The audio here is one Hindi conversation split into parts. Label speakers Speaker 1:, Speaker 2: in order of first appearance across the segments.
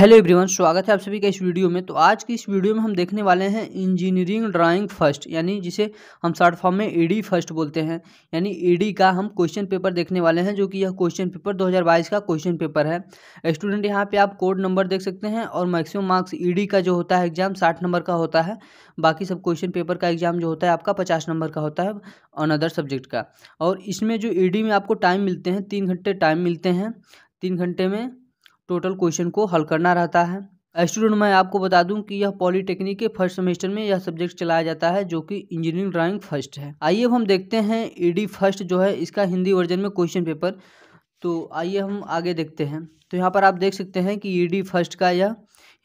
Speaker 1: हेलो एवरीवन स्वागत है आप सभी का इस वीडियो में तो आज की इस वीडियो में हम देखने वाले हैं इंजीनियरिंग ड्राइंग फर्स्ट यानी जिसे हम शार्ट फॉर्म में ईडी फर्स्ट बोलते हैं यानी ईडी का हम क्वेश्चन पेपर देखने वाले हैं जो कि यह क्वेश्चन पेपर 2022 का क्वेश्चन पेपर है स्टूडेंट यहाँ पे आप कोड नंबर देख सकते हैं और मैक्सिमम मार्क्स ई e का जो होता है एग्जाम साठ नंबर का होता है बाकी सब क्वेश्चन पेपर का एग्जाम जो होता है आपका पचास नंबर का होता है अनदर सब्जेक्ट का और इसमें जो ई में आपको टाइम मिलते हैं तीन घंटे टाइम मिलते हैं तीन घंटे में टोटल क्वेश्चन को हल करना रहता है स्टूडेंट मैं आपको बता दूं कि यह पॉलिटेक्निक के फर्स्ट सेमेस्टर में यह सब्जेक्ट चलाया जाता है जो कि इंजीनियरिंग ड्राइंग फर्स्ट है आइए अब हम देखते हैं ईडी फर्स्ट जो है इसका हिंदी वर्जन में क्वेश्चन पेपर तो आइए हम आगे देखते हैं तो यहाँ पर आप देख सकते हैं कि ईडी फर्स्ट का यह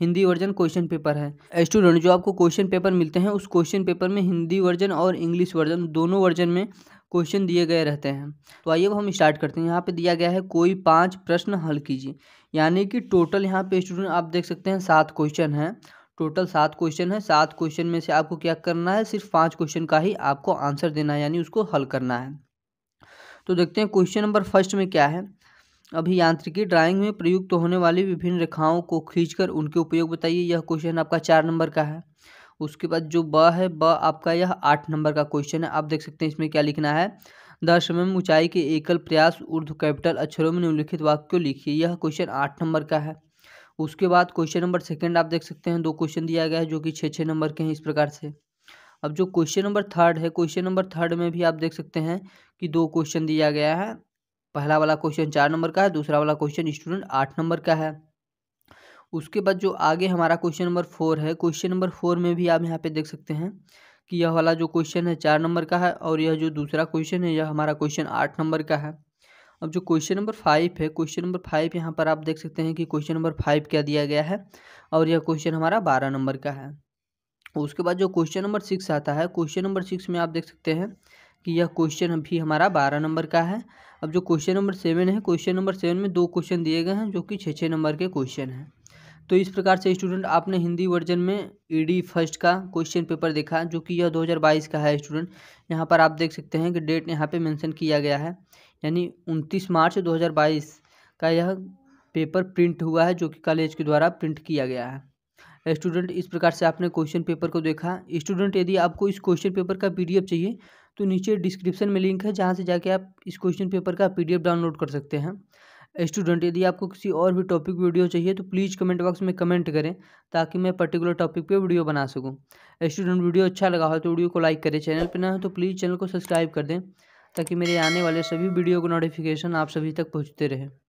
Speaker 1: हिंदी वर्जन क्वेश्चन पेपर है स्टूडेंट जो आपको क्वेश्चन पेपर मिलते हैं उस क्वेश्चन पेपर में हिंदी वर्जन और इंग्लिश वर्जन दोनों वर्जन में क्वेश्चन दिए गए रहते हैं तो आइए अब हम स्टार्ट करते हैं यहाँ पे दिया गया है कोई पांच प्रश्न हल कीजिए यानी कि टोटल यहाँ पे स्टूडेंट आप देख सकते हैं सात क्वेश्चन हैं टोटल सात क्वेश्चन है सात क्वेश्चन में से आपको क्या करना है सिर्फ पाँच क्वेश्चन का ही आपको आंसर देना है यानी उसको हल करना है तो देखते हैं क्वेश्चन नंबर फर्स्ट में क्या है अभी यांत्रिकी ड्राइंग में प्रयुक्त होने वाली विभिन्न रेखाओं को खींचकर उनके उपयोग बताइए यह क्वेश्चन आपका चार नंबर का है उसके बाद जो ब है ब आपका यह आठ नंबर का क्वेश्चन है आप देख सकते हैं इसमें क्या लिखना है दस एम ऊंचाई के एकल प्रयास उर्ध कैपिटल अक्षरों में निम्नलिखित वाक्य को लिखिए यह क्वेश्चन आठ नंबर का है उसके बाद क्वेश्चन नंबर सेकंड आप देख सकते हैं दो क्वेश्चन दिया गया है जो कि छः छः नंबर के हैं इस प्रकार से अब जो क्वेश्चन नंबर थर्ड है क्वेश्चन नंबर थर्ड में भी आप देख सकते हैं कि दो क्वेश्चन दिया गया है पहला वाला क्वेश्चन चार नंबर का है दूसरा वाला क्वेश्चन स्टूडेंट आठ नंबर का है उसके बाद जो आगे हमारा क्वेश्चन नंबर फोर है क्वेश्चन नंबर फोर में भी आप यहाँ पे देख सकते हैं कि यह वाला जो क्वेश्चन है चार नंबर का है और यह जो दूसरा क्वेश्चन है यह हमारा क्वेश्चन आठ नंबर का है अब जो क्वेश्चन नंबर फाइव है क्वेश्चन नंबर फाइव यहाँ पर आप देख सकते हैं कि क्वेश्चन नंबर फाइव क्या दिया गया है और यह क्वेश्चन हमारा बारह नंबर का है उसके बाद जो क्वेश्चन नंबर सिक्स आता है क्वेश्चन नंबर सिक्स में आप देख सकते हैं कि यह क्वेश्चन भी हमारा बारह नंबर का है अब जो क्वेश्चन नंबर सेवन है क्वेश्चन नंबर सेवन में दो क्वेश्चन दिए गए हैं जो कि छः छः नंबर के क्वेश्चन हैं तो इस प्रकार से स्टूडेंट आपने हिंदी वर्जन में ईडी e फर्स्ट का क्वेश्चन पेपर देखा जो कि यह 2022 का है स्टूडेंट यहाँ पर आप देख सकते हैं कि डेट यहाँ पे मेंशन किया गया है यानी 29 मार्च 2022 का यह पेपर प्रिंट हुआ है जो कि कॉलेज के द्वारा प्रिंट किया गया है स्टूडेंट इस प्रकार से आपने क्वेश्चन पेपर को देखा स्टूडेंट यदि आपको इस क्वेश्चन पेपर का पी चाहिए तो नीचे डिस्क्रिप्शन में लिंक है जहाँ से जाके आप इस क्वेश्चन पेपर का पी डाउनलोड कर सकते हैं स्टूडेंट यदि आपको किसी और भी टॉपिक वीडियो चाहिए तो प्लीज़ कमेंट बॉक्स में कमेंट करें ताकि मैं पर्टिकुलर टॉपिक पे वीडियो बना सकूं स्टूडेंट वीडियो अच्छा लगा हो तो वीडियो को लाइक करें चैनल पर ना हो तो प्लीज़ चैनल को सब्सक्राइब कर दें ताकि मेरे आने वाले सभी वीडियो को नोटिफिकेशन आप सभी तक पहुँचते रहे